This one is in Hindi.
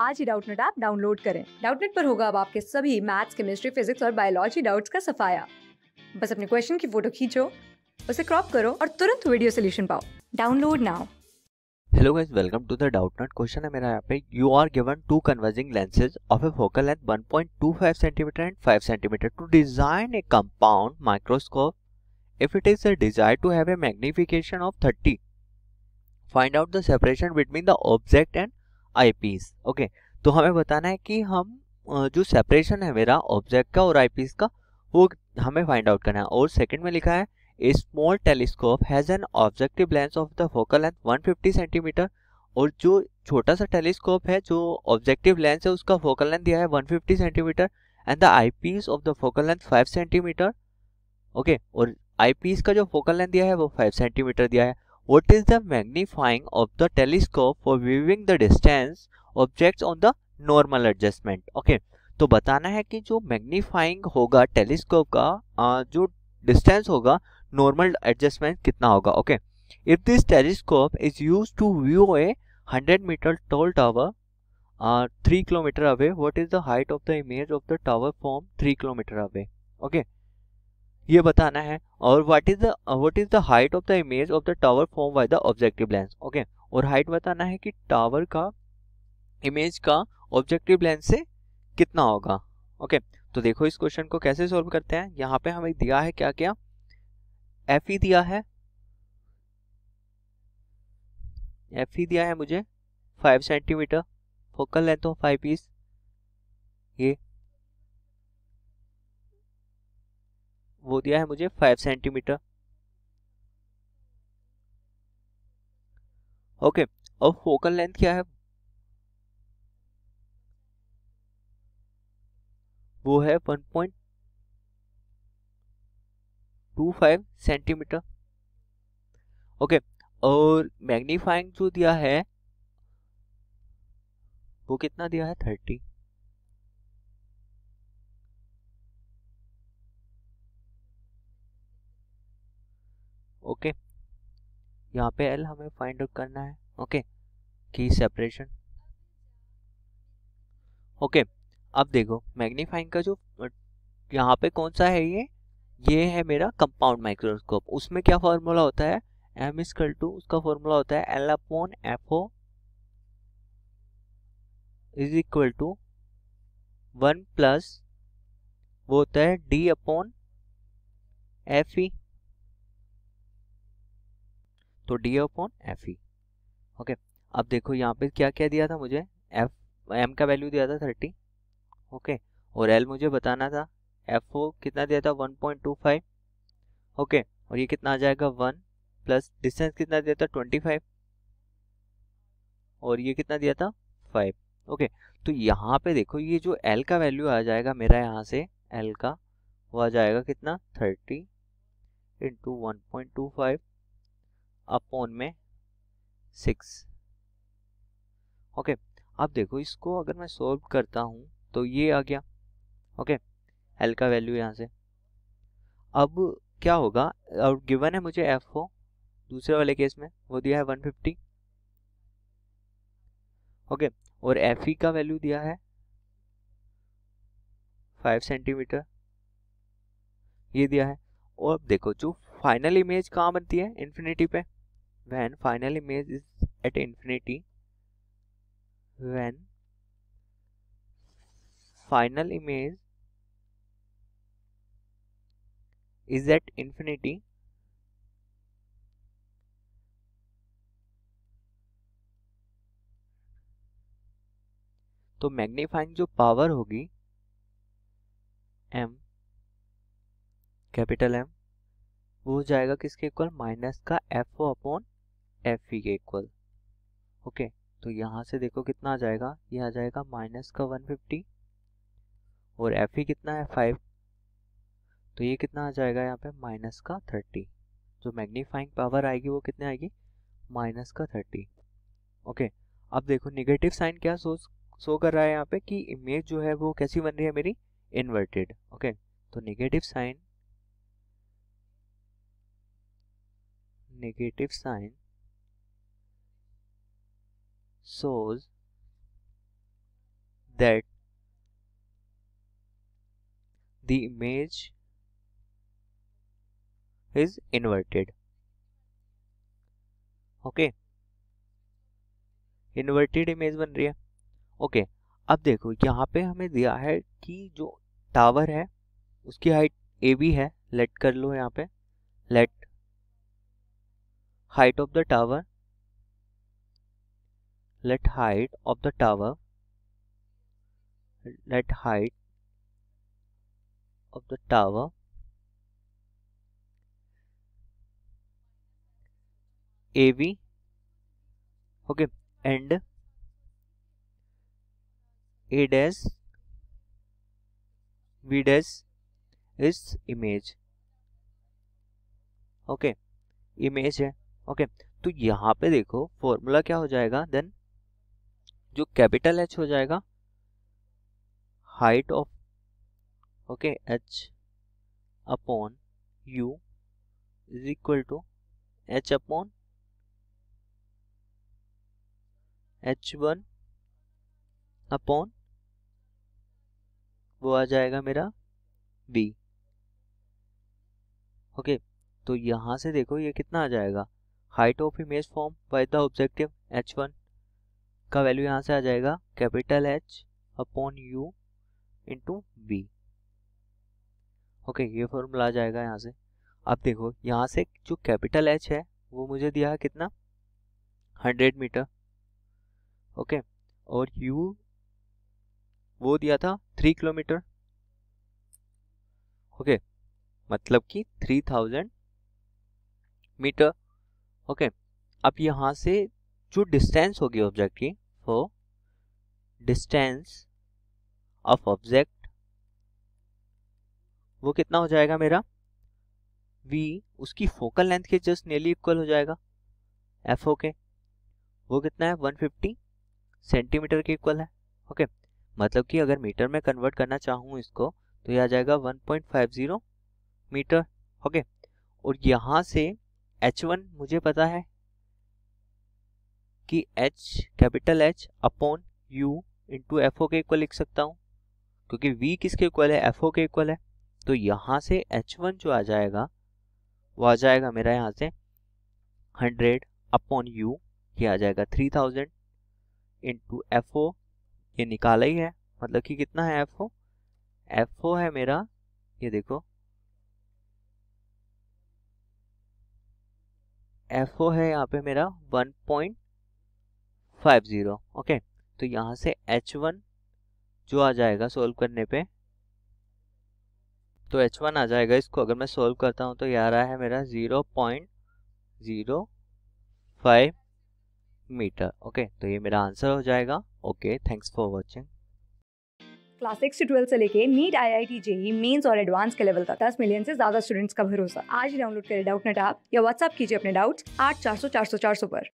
आज ही डाउटनेट ऐप डाउनलोड करें डाउटनेट पर होगा अब आपके सभी मैथ्स केमिस्ट्री फिजिक्स और बायोलॉजी डाउट्स का सफाया बस अपने क्वेश्चन की फोटो खींचो उसे क्रॉप करो और तुरंत वीडियो सोल्यूशन पाओ download now hello guys welcome to the Doubtnut question है मेरा यहाँ पे you are given two converging lenses of a focal length 1.25 centimetre and 5 centimetre to design a compound microscope if it is desire to have a magnification of 30 find out the separation between the object and eye okay तो हमें बताना है कि हम जो सेपरेशन है मेरा ऑब्जेक्ट का और आई का वो हमें फाइंड आउट करना है और सेकेंड में लिखा है a small telescope has an objective lens of the focal length 150 centimetre और जो छोटा सा टेलीस्कोप है जो ऑब्जेक्टिव लेंस है उसका फोकल लेंथ दिया है 150 centimetre and the eyepiece of the focal length 5 centimetre okay और आई पीस का जो फोकल लेंथ दिया है वो 5 सेंटीमीटर दिया है What is the magnifying of the telescope for viewing the distance objects on the normal adjustment? Okay, तो बताना है कि जो मैग्नीफाइंग होगा टेलीस्कोप का जो डिस्टेंस होगा नॉर्मल एडजस्टमेंट कितना होगा okay if this telescope is use to view a hundred metre tall tower three kilometre away what is the height of the image of the tower form three kilometre away okay ये बताना है और what is the what is the height of the image of the tower form by the objective lens okay और हाइट बताना है कि टावर का इमेज का ऑब्जेक्टिव लेंस से कितना होगा ओके okay, तो देखो इस क्वेश्चन को कैसे सॉल्व करते हैं यहाँ पे हमें दिया है क्या क्या एफ ई दिया है एफ ई दिया है मुझे फाइव सेंटीमीटर फोकल लेंथ हो फाइव पीस ये वो दिया है मुझे फाइव सेंटीमीटर ओके और फोकल लेंथ क्या है वो है one point two five centimetre okay और मैग्नीफाइंग जो दिया है वो कितना दिया है थर्टी ओके यहाँ पे एल हमें फाइंड आउट करना है ओके की सेपरेशन ओके अब देखो मैग्नीफाइंग का जो यहाँ पे कौन सा है ये ये है मेरा कंपाउंड माइक्रोस्कोप उसमें क्या फॉर्मूला होता है एम स्कल टू उसका फॉर्मूला होता है L upon F O is equal to one plus वो होता है डी अपॉन एफ ई तो D upon F E okay अब देखो यहाँ पे क्या क्या दिया था मुझे एफ एम का वैल्यू दिया था थर्टी ओके okay. और एल मुझे बताना था एफ ओ कितना दिया था one point two five okay और ये कितना आ जाएगा वन प्लस डिस्टेंस कितना दिया था ट्वेंटी फाइव और ये कितना दिया था फाइव ओके okay. तो यहाँ पे देखो ये जो एल का वैल्यू आ जाएगा मेरा यहाँ से एल का वो आ जाएगा कितना thirty into one point two five upon में सिक्स ओके अब देखो इसको अगर मैं सॉल्व करता हूँ तो ये आ गया ओके एल का वैल्यू यहाँ से अब क्या होगा और गिवन है मुझे एफ ओ दूसरे वाले केस में वो दिया है 150 ओके और एफ ई e का वैल्यू दिया है 5 सेंटीमीटर ये दिया है और देखो जो फाइनल इमेज कहाँ बनती है इन्फिनिटी पे when final image is at infinity when final image is at infinity तो मैग्नीफाइंग जो पावर होगी एम कैपिटल एम वो हो जाएगा किसके इक्वल माइनस का F O upon F E के इक्वल ओके तो यहाँ से देखो कितना आ जाएगा ये आ जाएगा माइनस का 150 और एफ ई कितना है 5 तो ये कितना आ जाएगा यहाँ पे माइनस का 30 जो मैग्नीफाइंग पावर आएगी वो कितने आएगी माइनस का 30 ओके अब देखो निगेटिव साइन क्या सो सो कर रहा है यहाँ पे कि इमेज जो है वो कैसी बन रही है मेरी इन्वर्टेड ओके तो negative sign negative sign shows that the image is inverted okay inverted image बन रही है ओके okay, अब देखो यहाँ पे हमें दिया है कि जो टावर है उसकी हाइट ए बी है लेट कर लो यहाँ पे let height of the tower let height of the tower let height of the tower AB okay and A dash B dash is image okay, image है okay, तो यहाँ पे देखो formula क्या हो जाएगा then जो कैपिटल एच हो जाएगा height of okay H upon U is equal to H upon H one upon वो आ जाएगा मेरा बी ओके तो यहाँ से देखो ये कितना आ जाएगा height of image form by the objective H one का वैल्यू यहाँ से आ जाएगा capital H upon U into B okay ये फॉर्मूला आ जाएगा यहाँ से अब देखो यहाँ से जो कैपिटल एच है वो मुझे दिया है कितना हंड्रेड मीटर ओके और यू वो दिया था थ्री किलोमीटर ओके मतलब कि थ्री थाउजेंड मीटर ओके अब यहाँ से जो डिस्टेंस होगी ऑब्जेक्ट की वो डिस्टेंस ऑफ ऑब्जेक्ट वो कितना हो जाएगा मेरा v उसकी फोकल लेंथ के जस्ट नियरली इक्वल हो जाएगा एफ ओ के वो कितना है 150 सेंटीमीटर के इक्वल है ओके okay. मतलब कि अगर मीटर में कन्वर्ट करना चाहूँ इसको तो यह आ जाएगा 1.50 मीटर ओके okay. और यहाँ से h1 मुझे पता है कि H capital H upon U into F के इक्वल लिख सकता हूँ क्योंकि V किसके इक्वल है एफ के इक्वल है तो यहाँ से H1 जो आ जाएगा वो आ जाएगा मेरा यहाँ से 100 अपॉन यू ये आ जाएगा 3000 थाउजेंड इंटू एफ ये निकाला ही है मतलब कि कितना है एफ ओ एफ ओ है मेरा ये देखो एफ ओ है यहाँ पे मेरा पॉइंट फाइव ज़ीरो ओके तो यहाँ से एच वन जो आ जाएगा सोल्व करने पे तो एच वन आ जाएगा इसको अगर मैं सोल्व करता हूँ तो यह आ रहा है मेरा zero point zero five metre okay तो ये मेरा आंसर हो जाएगा okay thanks for watching class six twelve से लेके NEET I I T JEE mains और एडवांस के लेवल तक दस मिलियन से ज्यादा स्टूडेंट्स का भरोसा आज डाउनलोड करें डाउट नेट आप या व्हाट्सअप कीजिए अपने डाउट्स आठ चार सौ चार सौ चार सौ पर